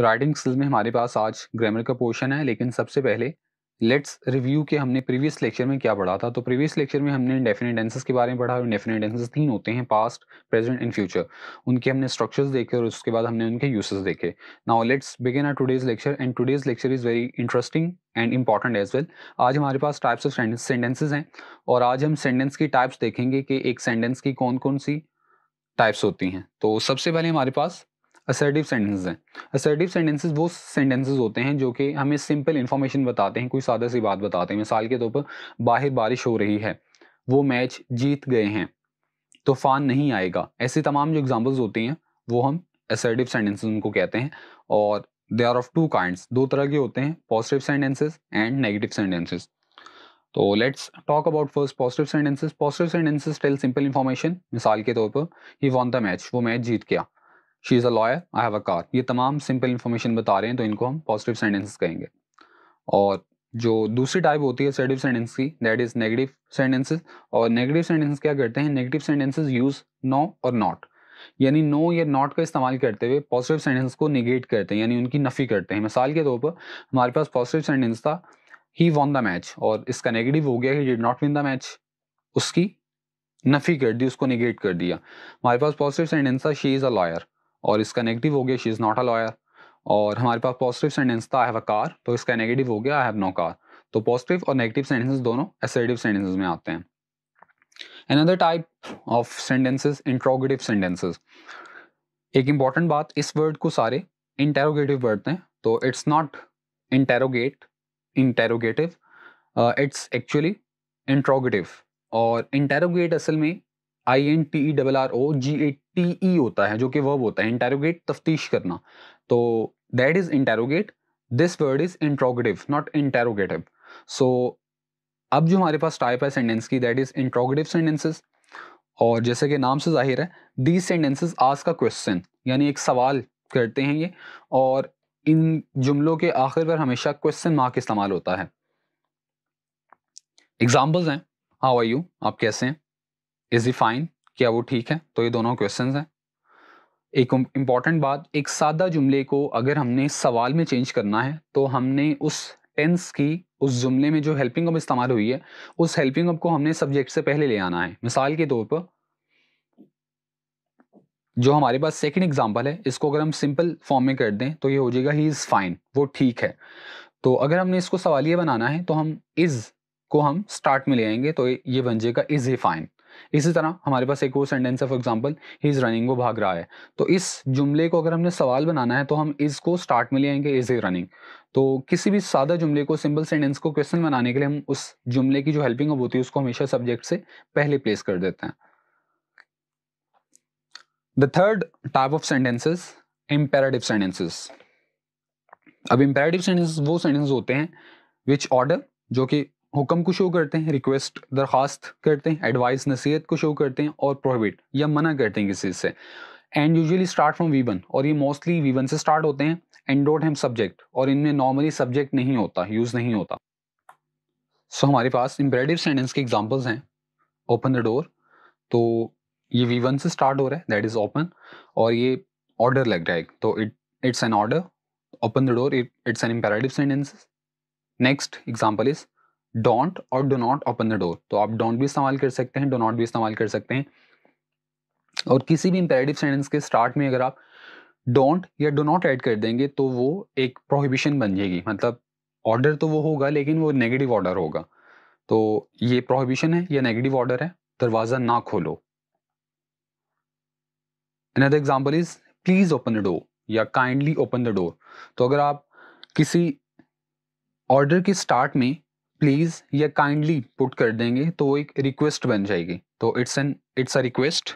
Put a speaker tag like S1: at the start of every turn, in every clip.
S1: writing skills में हमारे पास आज ग्रामर का पोर्शन है लेकिन सबसे पहले लेट्स रिव्यू के हमने प्रीवियस लेक्चर में क्या पढ़ा था तो प्रीवियस लेक्चर में हमने इंडेफिनेट के बारे में पढ़ा और इंडेफिनेट तीन होते हैं पास्ट प्रेजेंट एंड फ्यूचर उनके हमने स्ट्रक्चर्स देखे और उसके बाद हमने उनके यूसेज देखे now let's begin our today's lecture and today's lecture is very interesting and important as well आज हमारे पास टाइप्स ऑफ सेंटेंसेज हैं और आज हम सेंटेंस की टाइप्स देखेंगे कि एक सेंटेंस की कौन कौन सी टाइप्स होती हैं तो सबसे पहले हमारे पास असर्टिव सेंटेंसेज हैं असर्टिव सेंटेंसेज वो सेंटेंसेज होते हैं जो कि हमें सिंपल इन्फॉर्मेशन बताते हैं कोई सादा सी बात बताते हैं मिसाल के तौर पर बाहर बारिश हो रही है वो मैच जीत गए हैं तूफान नहीं आएगा ऐसे तमाम जो एग्जाम्पल्स होती हैं वो हम असर्टिव सेंटेंसेज उनको कहते हैं और they are of two kind दो तरह के होते हैं positive sentences and negative sentences तो let's talk about first positive sentences positive sentences tell simple information मिसाल के तौर पर ही वॉन द मैच वो मैच जीत गया she is a lawyer I have a car ये तमाम सिंपल इन्फॉर्मेशन बता रहे हैं तो इनको हम पॉजिटिव सेंटेंसेस कहेंगे और जो दूसरी टाइप होती है सेटिव सेंटेंस की दैट इज़ नेगेटिव सेंटेंसेस और नेगेटिव सेंटेंस क्या करते हैं नेगेटिव सेंटेंसेस यूज़ नो और नॉट यानी नो या नॉट का इस्तेमाल करते हुए पॉजिटिव सेंटेंस को निगेट करते हैं यानी उनकी नफ़ी करते हैं मिसाल के तौर पर हमारे पास पॉजिटिव सेंटेंस था ही वॉन द मैच और इसका नेगेटिव हो गया he did not win the match उसकी नफ़ी कर दी उसको निगेट कर दिया हमारे पास पॉजिटिव सेंटेंस था शी इज़ अ लॉयर और इसका नेगेटिव हो गया she is not a lawyer और हमारे पास पॉजिटिव सेंटेंस था आई हैव अ कार तो इसका नेगेटिव हो गया आई हैव नो कार तो पॉजिटिव और नेगेटिव सेंटेंसेस दोनों एसर्टिव सेंटेंसेस में आते हैं another type of sentences interrogative sentences एक इंपॉर्टेंट बात इस वर्ड को सारे इंटेरोगेटिव वर्ड हैं तो it's not interrogate interrogative it's actually interrogative और इंटेरोगेट असल में I N T E double R O G A T E होता है जो कि वर्ब होता है इंटेरोगेट तफ्तीश करना तो that is interrogate this word is interrogative not interrogative so अब जो हमारे पास टाइप है सेंटेंस की दैट इज इंट्रोगेटिव सेंटेंसेस और जैसे कि नाम से जाहिर है दीज सेंटेंसेस आज का क्वेश्चन यानी एक सवाल करते हैं ये और इन जुमलों के आखिर पर हमेशा क्वेश्चन मार्क इस्तेमाल होता है एग्जाम्पल्स हैं हाउ आर यू आप कैसे हैं इज ही फाइन क्या वो ठीक है तो ये दोनों क्वेश्चन हैं एक इम्पॉर्टेंट बात एक सादा जुमले को अगर हमने सवाल में चेंज करना है तो हमने उस टेंस की उस जुमले में जो हेल्पिंग अप इस्तेमाल हुई है उस हेल्पिंग अप को हमने सब्जेक्ट से पहले ले आना है मिसाल के तौर पर जो हमारे पास सेकंड एग्जांपल है इसको अगर हम सिंपल फॉर्म में कर दें तो ये हो जाएगा ही इज़ फाइन वो ठीक है तो अगर हमने इसको सवालिया बनाना है तो हम इज़ को हम स्टार्ट में ले आएंगे तो ये बन जाएगा इज़ ही फाइन इसी तरह हमारे पास एक और सेंटेंस है for example he is running वो भाग रहा है तो इस जुमले को अगर हमने सवाल बनाना है तो हम इसको स्टार्ट में ले आएंगे इज़ ही रनिंग तो किसी भी सादा जुमले को सिंपल सेंटेंस को क्वेश्चन बनाने के लिए हम उस जुमले की जो हेल्पिंग होती है उसको हमेशा सब्जेक्ट से पहले प्लेस कर देते हैं the third type of sentences imperative sentences अब इम्पेरेटिव सेंटेंस वो सेंटेंस होते हैं विच ऑर्डर जो कि हुक्म को शो करते हैं रिक्वेस्ट दरख्वास्त करते हैं एडवाइस नसीहत को शो करते हैं और प्रोहिबिट या मना करते हैं किसी चीज़ से and usually start from V one और ये मोस्टली वी वन से स्टार्ट होते हैं एंड डोट हैम सब्जेक्ट और इनमें नॉर्मली सब्जेक्ट नहीं होता यूज़ नहीं होता सो so, हमारे पास इम्परेटिव सेंटेंस के एग्जाम्पल्स हैं ओपन द डोर तो ये वी वन से स्टार्ट हो रहा है दैट इज़ ओपन और ये ऑर्डर लग रहा है तो it it's an order open the door it it's an imperative sentence next example is don't और do not open the door तो आप डोंट भी इस्तेमाल कर सकते हैं डो नॉट भी इस्तेमाल कर सकते हैं और किसी भी इंपेरेटिव सेंटेंस के स्टार्ट में अगर आप डोंट या डो नॉट ऐड कर देंगे तो वो एक प्रोहिबिशन बन जाएगी मतलब ऑर्डर तो वो होगा लेकिन वो नेगेटिव ऑर्डर होगा तो ये प्रोहिबिशन है या नेगेटिव ऑर्डर है दरवाज़ा ना खोलो another example is please open the door या काइंडली ओपन द डोर तो अगर आप किसी ऑर्डर के स्टार्ट में प्लीज या काइंडली पुट कर देंगे तो वो एक रिक्वेस्ट बन जाएगी तो it's an it's a request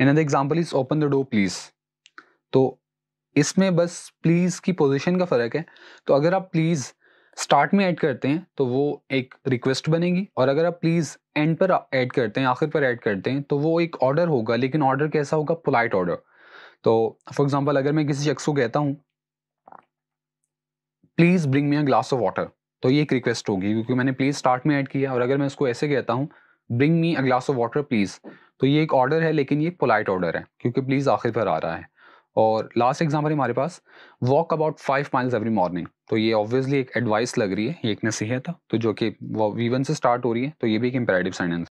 S1: in other example is open the door please तो इसमें बस प्लीज की पोजिशन का फर्क है तो अगर आप प्लीज स्टार्ट में ऐड करते हैं तो वो एक रिक्वेस्ट बनेगी और अगर आप प्लीज एंड पर ऐड करते हैं आखिर पर ऐड करते हैं तो वो एक ऑर्डर होगा लेकिन ऑर्डर कैसा होगा पोलाइट ऑर्डर तो फॉर एग्जाम्पल अगर मैं किसी शख्स को कहता हूँ please bring me a glass of water तो ये एक रिक्वेस्ट होगी क्योंकि मैंने प्लीज़ स्टार्ट में ऐड किया और अगर मैं उसको ऐसे कहता हूँ bring me a glass of water please तो ये एक ऑर्डर है लेकिन ये पोलाइट ऑर्डर है क्योंकि प्लीज़ आखिर पर आ रहा है और लास्ट एग्जाम्पल है हमारे पास walk about five miles every morning तो ये ऑब्वियसली एक एडवाइस लग रही है ये एक नसीहत था तो जो कि वो वीवन से स्टार्ट हो रही है तो ये भी एक इम्पेरेटिव सेंटेंस